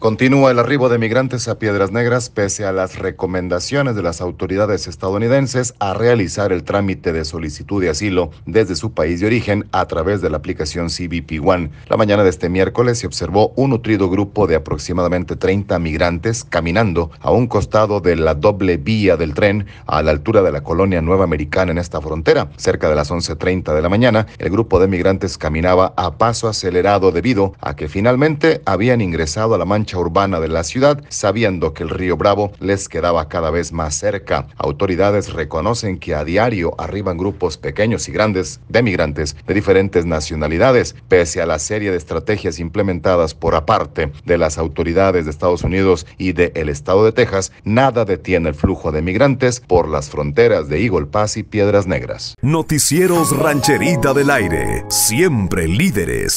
Continúa el arribo de migrantes a Piedras Negras pese a las recomendaciones de las autoridades estadounidenses a realizar el trámite de solicitud de asilo desde su país de origen a través de la aplicación CBP One. La mañana de este miércoles se observó un nutrido grupo de aproximadamente 30 migrantes caminando a un costado de la doble vía del tren a la altura de la colonia Nueva Americana en esta frontera. Cerca de las 11.30 de la mañana, el grupo de migrantes caminaba a paso acelerado debido a que finalmente habían ingresado a la mancha urbana de la ciudad, sabiendo que el río Bravo les quedaba cada vez más cerca. Autoridades reconocen que a diario arriban grupos pequeños y grandes de migrantes de diferentes nacionalidades, pese a la serie de estrategias implementadas por aparte de las autoridades de Estados Unidos y de el estado de Texas, nada detiene el flujo de migrantes por las fronteras de Eagle Pass y Piedras Negras. Noticieros Rancherita del Aire, siempre líderes